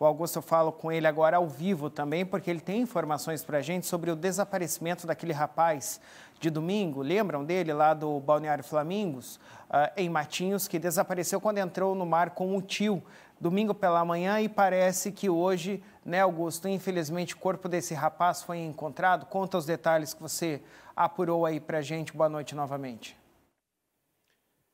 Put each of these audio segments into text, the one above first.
O Augusto, eu falo com ele agora ao vivo também, porque ele tem informações para a gente sobre o desaparecimento daquele rapaz de domingo, lembram dele, lá do Balneário Flamingos, ah, em Matinhos, que desapareceu quando entrou no mar com o tio, domingo pela manhã, e parece que hoje, né, Augusto, infelizmente o corpo desse rapaz foi encontrado. Conta os detalhes que você apurou aí para a gente. Boa noite novamente.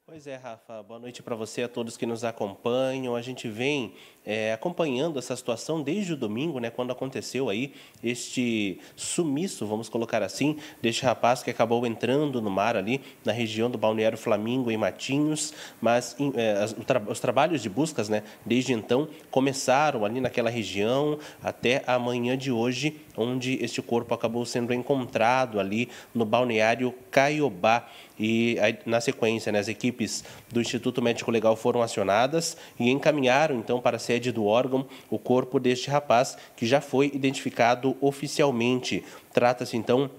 Pois é, Rafa, boa noite para você a todos que nos acompanham. A gente vem é, acompanhando essa situação desde o domingo, né, quando aconteceu aí este sumiço, vamos colocar assim, deste rapaz que acabou entrando no mar ali na região do Balneário Flamingo, em Matinhos. Mas em, é, os, tra os trabalhos de buscas, né, desde então, começaram ali naquela região até a manhã de hoje, onde este corpo acabou sendo encontrado ali no Balneário Caiobá. E aí, na sequência, né, as equipes equipes do Instituto Médico Legal foram acionadas e encaminharam então para a sede do órgão o corpo deste rapaz que já foi identificado oficialmente. Trata-se então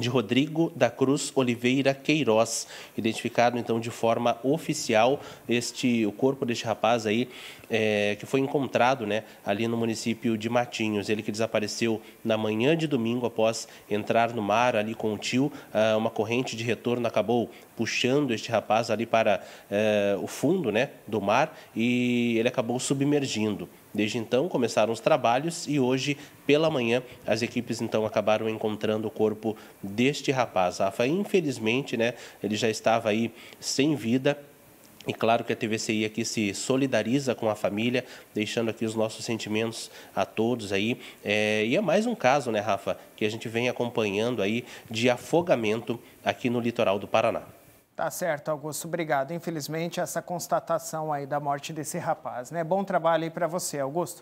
de Rodrigo da Cruz Oliveira Queiroz, identificado então de forma oficial este o corpo deste rapaz aí é, que foi encontrado né, ali no município de Matinhos, ele que desapareceu na manhã de domingo após entrar no mar ali com o tio, ah, uma corrente de retorno acabou puxando este rapaz ali para eh, o fundo né, do mar e ele acabou submergindo. Desde então, começaram os trabalhos e hoje, pela manhã, as equipes então acabaram encontrando o corpo deste rapaz. Rafa, infelizmente, né, ele já estava aí sem vida. E claro que a TVCI aqui se solidariza com a família, deixando aqui os nossos sentimentos a todos aí. É, e é mais um caso, né, Rafa, que a gente vem acompanhando aí de afogamento aqui no litoral do Paraná. Tá certo, Augusto. Obrigado. Infelizmente, essa constatação aí da morte desse rapaz, né? Bom trabalho aí para você, Augusto.